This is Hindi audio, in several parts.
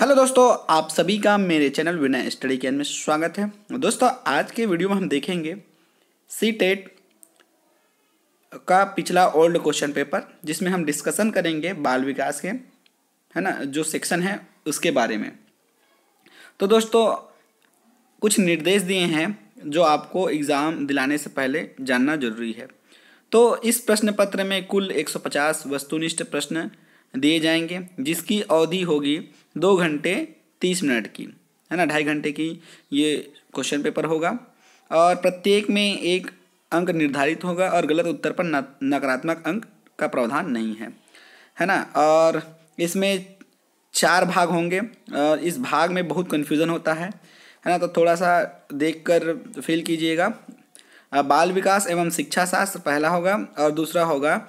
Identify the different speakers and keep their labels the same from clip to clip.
Speaker 1: हेलो दोस्तों आप सभी का मेरे चैनल विनय स्टडी कैन में स्वागत है दोस्तों आज के वीडियो में हम देखेंगे सी टेट का पिछला ओल्ड क्वेश्चन पेपर जिसमें हम डिस्कशन करेंगे बाल विकास के है ना जो सेक्शन है उसके बारे में तो दोस्तों कुछ निर्देश दिए हैं जो आपको एग्ज़ाम दिलाने से पहले जानना जरूरी है तो इस प्रश्न पत्र में कुल 150 वस्तुनिष्ठ प्रश्न दिए जाएंगे जिसकी अवधि होगी दो घंटे तीस मिनट की है ना ढाई घंटे की ये क्वेश्चन पेपर होगा और प्रत्येक में एक अंक निर्धारित होगा और गलत उत्तर पर नकारात्मक अंक का प्रावधान नहीं है है ना और इसमें चार भाग होंगे और इस भाग में बहुत कन्फ्यूज़न होता है है ना तो थोड़ा सा देख कर फील कीजिएगा बाल विकास एवं शिक्षा शास्त्र पहला होगा और दूसरा होगा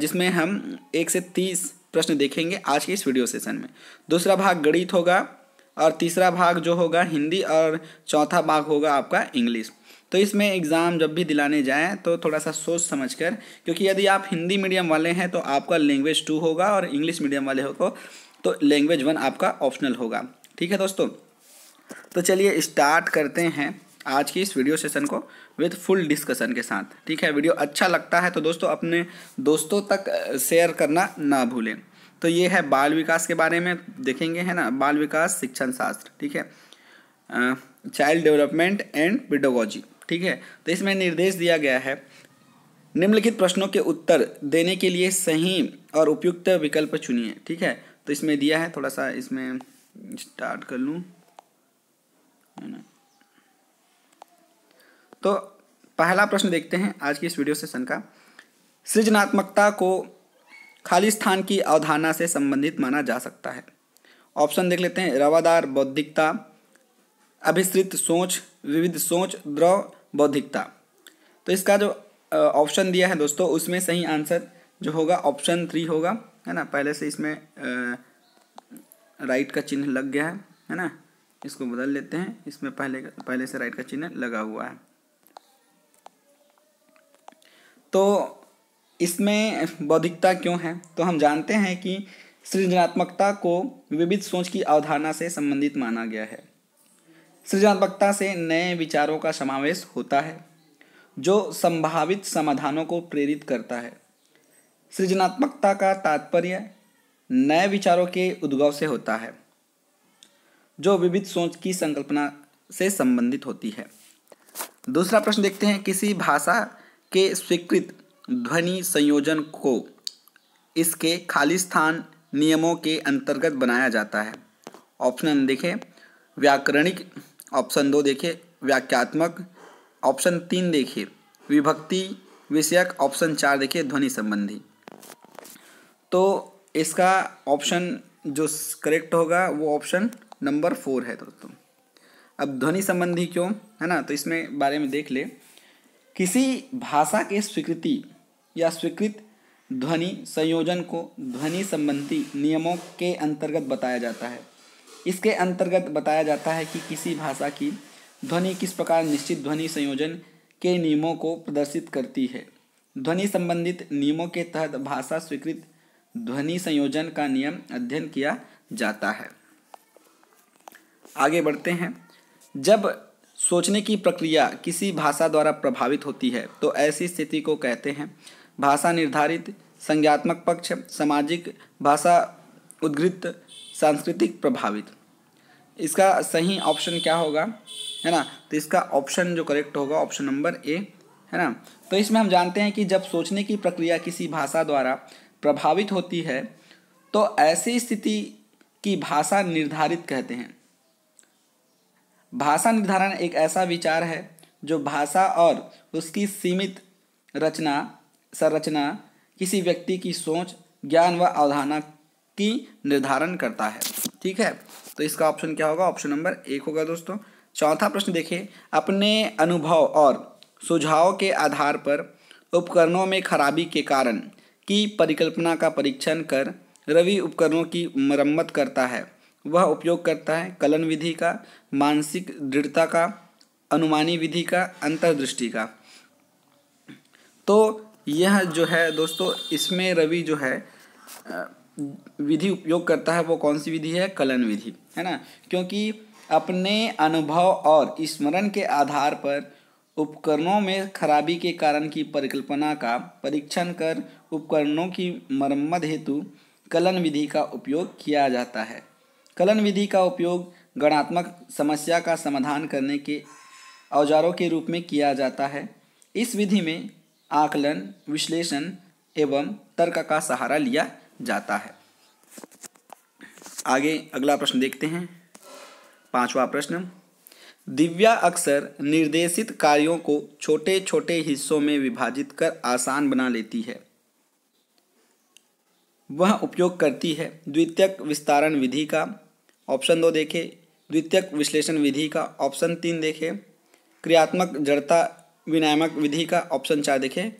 Speaker 1: जिसमें हम एक से तीस प्रश्न देखेंगे आज के इस वीडियो सेशन में दूसरा भाग गणित होगा और तीसरा भाग जो होगा हिंदी और चौथा भाग होगा आपका इंग्लिश तो इसमें एग्ज़ाम जब भी दिलाने जाएँ तो थोड़ा सा सोच समझ कर क्योंकि यदि आप हिंदी मीडियम वाले हैं तो आपका लैंग्वेज टू होगा और इंग्लिश मीडियम वाले हो तो लैंग्वेज वन आपका ऑप्शनल होगा ठीक है दोस्तों तो चलिए स्टार्ट करते हैं आज की इस वीडियो सेशन को विद फुल डिस्कशन के साथ ठीक है वीडियो अच्छा लगता है तो दोस्तों अपने दोस्तों तक शेयर करना ना भूलें तो ये है बाल विकास के बारे में देखेंगे है ना बाल विकास शिक्षण शास्त्र ठीक है चाइल्ड डेवलपमेंट एंड पिडोगोजी ठीक है तो इसमें निर्देश दिया गया है निम्नलिखित प्रश्नों के उत्तर देने के लिए सही और उपयुक्त विकल्प चुनिए ठीक है तो इसमें दिया है थोड़ा सा इसमें स्टार्ट कर लूँ है ना तो पहला प्रश्न देखते हैं आज की इस वीडियो सेशन का सृजनात्मकता को खाली स्थान की अवधारणा से संबंधित माना जा सकता है ऑप्शन देख लेते हैं रवादार बौद्धिकता अभिसृत सोच विविध सोच द्रव बौद्धिकता तो इसका जो ऑप्शन दिया है दोस्तों उसमें सही आंसर जो होगा ऑप्शन थ्री होगा है ना पहले से इसमें राइट का चिन्ह लग गया है है ना इसको बदल लेते हैं इसमें पहले पहले से राइट का चिन्ह लगा हुआ है तो इसमें बौद्धिकता क्यों है तो हम जानते हैं कि सृजनात्मकता को विविध सोच की अवधारणा से संबंधित माना गया है सृजनात्मकता से नए विचारों का समावेश होता है जो संभावित समाधानों को प्रेरित करता है सृजनात्मकता का तात्पर्य नए विचारों के उद्भव से होता है जो विविध सोच की संकल्पना से संबंधित होती है दूसरा प्रश्न देखते हैं किसी भाषा के स्वीकृत ध्वनि संयोजन को इसके खाली स्थान नियमों के अंतर्गत बनाया जाता है ऑप्शन देखें व्याकरणिक ऑप्शन दो देखें व्याख्यात्मक ऑप्शन तीन देखिए विभक्ति विषयक ऑप्शन चार देखिए ध्वनि संबंधी तो इसका ऑप्शन जो करेक्ट होगा वो ऑप्शन नंबर फोर है दोस्तों अब ध्वनि संबंधी क्यों है ना तो इसमें बारे में देख ले किसी भाषा के स्वीकृति या स्वीकृत ध्वनि संयोजन को ध्वनि संबंधी नियमों के अंतर्गत बताया जाता है इसके अंतर्गत बताया जाता है कि किसी भाषा की ध्वनि किस प्रकार निश्चित ध्वनि संयोजन के नियमों को प्रदर्शित करती है ध्वनि संबंधित नियमों के तहत भाषा स्वीकृत ध्वनि संयोजन का नियम अध्ययन किया जाता है आगे बढ़ते हैं जब सोचने की प्रक्रिया किसी भाषा द्वारा प्रभावित होती है तो ऐसी स्थिति को कहते हैं भाषा निर्धारित संज्ञात्मक पक्ष सामाजिक भाषा उद्गृत सांस्कृतिक प्रभावित इसका सही ऑप्शन क्या होगा है ना तो इसका ऑप्शन जो करेक्ट होगा ऑप्शन नंबर ए है ना तो इसमें हम जानते हैं कि जब सोचने की प्रक्रिया किसी भाषा द्वारा प्रभावित होती है तो ऐसी स्थिति की भाषा निर्धारित कहते हैं भाषा निर्धारण एक ऐसा विचार है जो भाषा और उसकी सीमित रचना संरचना किसी व्यक्ति की सोच ज्ञान व अवधारणा की निर्धारण करता है ठीक है तो इसका ऑप्शन क्या होगा ऑप्शन नंबर एक होगा दोस्तों चौथा प्रश्न देखें अपने अनुभव और सुझाव के आधार पर उपकरणों में खराबी के कारण की परिकल्पना का परीक्षण कर रवि उपकरणों की मरम्मत करता है वह उपयोग करता है कलन विधि का मानसिक दृढ़ता का अनुमानी विधि का अंतर्दृष्टि का तो यह जो है दोस्तों इसमें रवि जो है विधि उपयोग करता है वो कौन सी विधि है कलन विधि है ना क्योंकि अपने अनुभव और स्मरण के आधार पर उपकरणों में खराबी के कारण की परिकल्पना का परीक्षण कर उपकरणों की मरम्मत हेतु कलन विधि का उपयोग किया जाता है कलन विधि का उपयोग गणात्मक समस्या का समाधान करने के औजारों के रूप में किया जाता है इस विधि में आकलन विश्लेषण एवं तर्क का सहारा लिया जाता है आगे अगला प्रश्न देखते हैं पांचवा प्रश्न दिव्या अक्सर निर्देशित कार्यों को छोटे छोटे हिस्सों में विभाजित कर आसान बना लेती है वह उपयोग करती है द्वितीयक विस्तारण विधि का ऑप्शन दो देखें द्वितीयक विश्लेषण विधि का ऑप्शन तीन देखें क्रियात्मक जड़ता विनायमक विधि का ऑप्शन चार देखें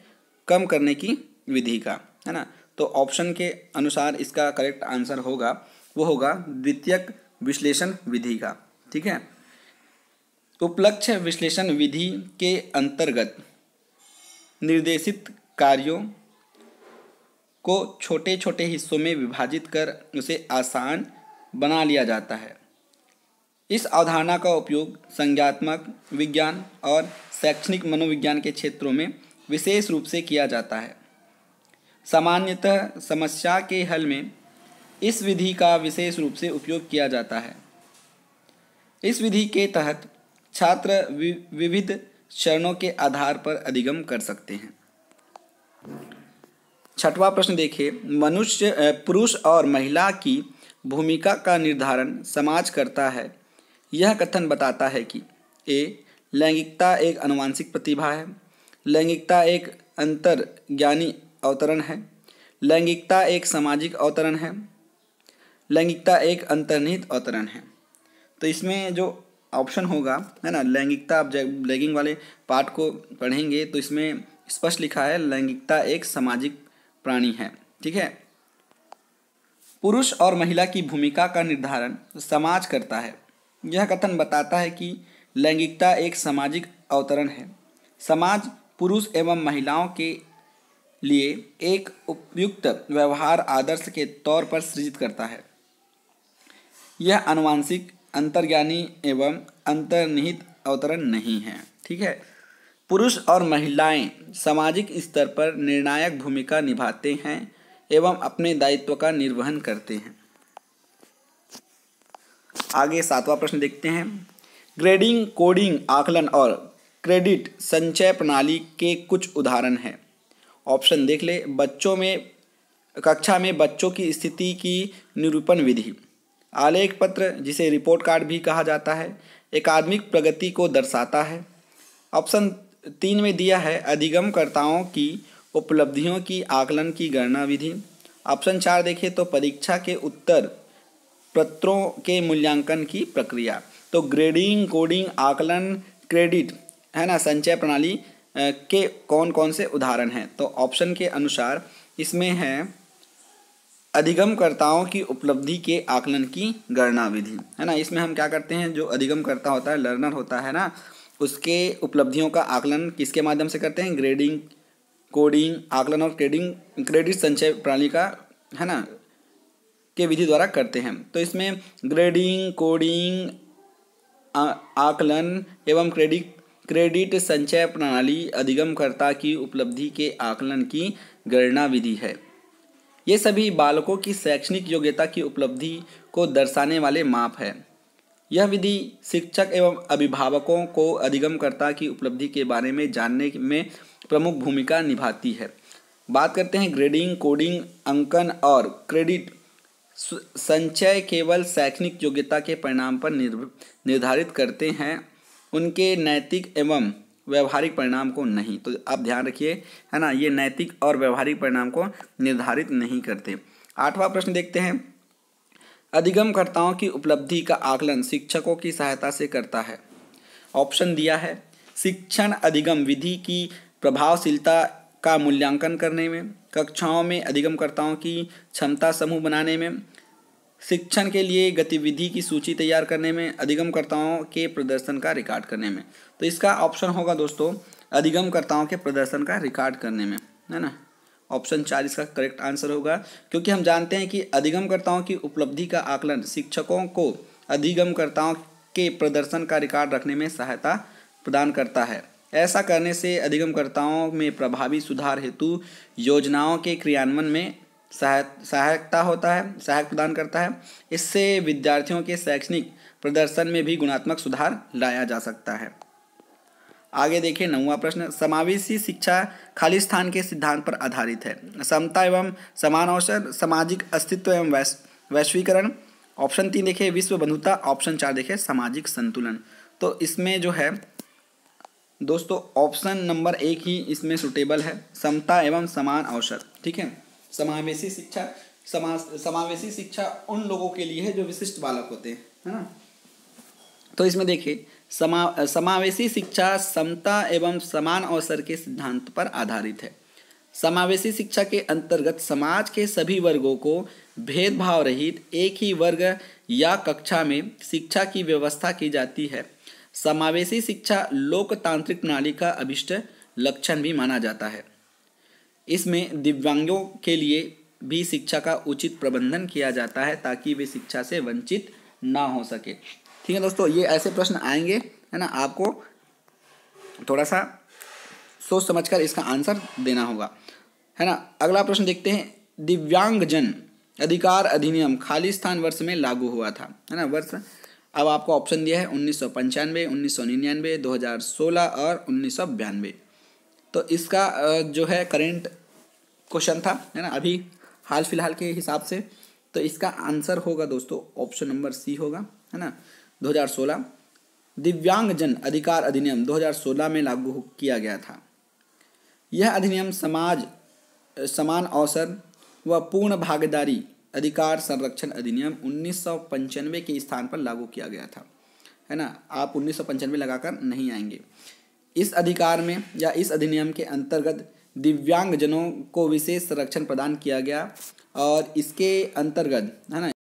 Speaker 1: कम करने की विधि का है ना तो ऑप्शन के अनुसार इसका करेक्ट आंसर होगा वो होगा द्वितीयक विश्लेषण विधि का ठीक है उपलक्ष्य विश्लेषण विधि के अंतर्गत निर्देशित कार्यों को छोटे छोटे हिस्सों में विभाजित कर उसे आसान बना लिया जाता है इस अवधारणा का उपयोग संज्ञात्मक विज्ञान और शैक्षणिक मनोविज्ञान के क्षेत्रों में विशेष रूप से किया जाता है सामान्यतः समस्या के हल में इस विधि का विशेष रूप से उपयोग किया जाता है इस विधि के तहत छात्र विविध चरणों के आधार पर अधिगम कर सकते हैं छठवां प्रश्न देखें मनुष्य पुरुष और महिला की भूमिका का निर्धारण समाज करता है यह कथन बताता है कि ए लैंगिकता एक अनुवांशिक प्रतिभा है लैंगिकता एक अंतर ज्ञानी अवतरण है लैंगिकता एक सामाजिक अवतरण है लैंगिकता एक अंतर्निहित अवतरण है तो इसमें जो ऑप्शन होगा है ना लैंगिकता आप जब लैगिंग वाले पार्ट को पढ़ेंगे तो इसमें स्पष्ट लिखा है लैंगिकता एक सामाजिक प्राणी है ठीक है पुरुष और महिला की भूमिका का निर्धारण समाज करता है यह कथन बताता है कि लैंगिकता एक सामाजिक अवतरण है समाज पुरुष एवं महिलाओं के लिए एक उपयुक्त व्यवहार आदर्श के तौर पर सृजित करता है यह अनुवांशिक अंतर्ज्ञानी एवं अंतर्निहित अवतरण नहीं है ठीक है पुरुष और महिलाएं सामाजिक स्तर पर निर्णायक भूमिका निभाते हैं एवं अपने दायित्व का निर्वहन करते हैं आगे सातवां प्रश्न देखते हैं ग्रेडिंग कोडिंग आकलन और क्रेडिट संचय प्रणाली के कुछ उदाहरण हैं ऑप्शन देख ले बच्चों में कक्षा में बच्चों की स्थिति की निरूपण विधि आलेख पत्र जिसे रिपोर्ट कार्ड भी कहा जाता है एकाडमिक प्रगति को दर्शाता है ऑप्शन तीन में दिया है अधिगमकर्ताओं की उपलब्धियों की आकलन की गणना विधि ऑप्शन चार देखें तो परीक्षा के उत्तर पत्रों के मूल्यांकन की प्रक्रिया तो ग्रेडिंग कोडिंग आकलन क्रेडिट है ना संचय प्रणाली के कौन कौन से उदाहरण हैं तो ऑप्शन के अनुसार इसमें है अधिगमकर्ताओं की उपलब्धि के आकलन की गणना विधि है ना इसमें हम क्या करते हैं जो अधिगमकर्ता होता है लर्नर होता है ना उसके उपलब्धियों का आकलन किसके माध्यम से करते हैं ग्रेडिंग कोडिंग आकलन और क्रेडिंग क्रेडिट संचय प्रणाली का है ना के विधि द्वारा करते हैं तो इसमें ग्रेडिंग कोडिंग आ, आकलन एवं क्रेडिट क्रेडिट संचय प्रणाली अधिगमकर्ता की उपलब्धि के आकलन की गणना विधि है ये सभी बालकों की शैक्षणिक योग्यता की उपलब्धि को दर्शाने वाले माप है यह विधि शिक्षक एवं अभिभावकों को अधिगमकर्ता की उपलब्धि के बारे में जानने में प्रमुख भूमिका निभाती है बात करते हैं ग्रेडिंग कोडिंग अंकन और क्रेडिट संचय केवल शैक्षणिक योग्यता के परिणाम पर निर्धारित करते हैं उनके नैतिक एवं व्यवहारिक परिणाम को नहीं तो आप ध्यान रखिए है ना ये नैतिक और व्यवहारिक परिणाम को निर्धारित नहीं करते आठवां प्रश्न देखते हैं अधिगमकर्ताओं की उपलब्धि का आकलन शिक्षकों की सहायता से करता है ऑप्शन दिया है शिक्षण अधिगम विधि की प्रभावशीलता का मूल्यांकन करने में कक्षाओं में अधिगमकर्ताओं की क्षमता समूह बनाने में शिक्षण के लिए गतिविधि की सूची तैयार करने में अधिगमकर्ताओं के प्रदर्शन का रिकॉर्ड करने में तो इसका ऑप्शन होगा दोस्तों अधिगमकर्ताओं के प्रदर्शन का रिकॉर्ड करने में है ना ऑप्शन चार इसका करेक्ट आंसर होगा क्योंकि हम जानते हैं कि अधिगमकर्ताओं की उपलब्धि का आकलन शिक्षकों को अधिगमकर्ताओं के प्रदर्शन का रिकॉर्ड रखने में सहायता प्रदान करता है ऐसा करने से अधिगमकर्ताओं में प्रभावी सुधार हेतु योजनाओं के क्रियान्वयन में सहायक सहायकता होता है सहायक प्रदान करता है इससे विद्यार्थियों के शैक्षणिक प्रदर्शन में भी गुणात्मक सुधार लाया जा सकता है आगे देखिए नवा प्रश्न समावेशी शिक्षा खाली स्थान के सिद्धांत पर आधारित है समता एवं समान अवसर सामाजिक अस्तित्व एवं वैश वैश्वीकरण ऑप्शन तीन देखें विश्व बंधुता ऑप्शन चार देखें सामाजिक संतुलन तो इसमें जो है दोस्तों ऑप्शन नंबर एक ही इसमें सुटेबल है समता एवं समान अवसर ठीक है समावेशी शिक्षा समा समावेशी शिक्षा उन लोगों के लिए है जो विशिष्ट बालक होते हैं है ना तो इसमें देखिए समा समावेशी शिक्षा समता एवं समान अवसर के सिद्धांत पर आधारित है समावेशी शिक्षा के अंतर्गत समाज के सभी वर्गों को भेदभाव रहित एक ही वर्ग या कक्षा में शिक्षा की व्यवस्था की जाती है समावेशी शिक्षा लोकतांत्रिक प्रणाली का अभिष्ट लक्षण भी माना जाता है इसमें दिव्यांगों के लिए भी शिक्षा का उचित प्रबंधन किया जाता है ताकि वे शिक्षा से वंचित ना हो सके ठीक है दोस्तों ये ऐसे प्रश्न आएंगे है ना आपको थोड़ा सा सोच समझकर इसका आंसर देना होगा है ना अगला प्रश्न देखते हैं दिव्यांगजन अधिकार अधिनियम स्थान वर्ष में लागू हुआ था है ना वर्ष अब आपको ऑप्शन दिया है उन्नीस सौ पंचानवे उन्नीस सौ निन्यानवे दो हज़ार सोलह और उन्नीस सौ बयानवे तो इसका जो है करेंट क्वेश्चन था है ना अभी हाल फिलहाल के हिसाब से तो इसका आंसर होगा दोस्तों ऑप्शन नंबर सी होगा है ना दो हजार दिव्यांग जन अधिकार अधिनियम दो हज़ार सोलह में लागू किया गया था यह अधिनियम समाज समान अवसर व पूर्ण भागीदारी अधिकार संरक्षण अधिनियम उन्नीस के स्थान पर लागू किया गया था है ना आप उन्नीस सौ लगाकर नहीं आएंगे इस अधिकार में या इस अधिनियम के अंतर्गत दिव्यांगजनों को विशेष संरक्षण प्रदान किया गया और इसके अंतर्गत है ना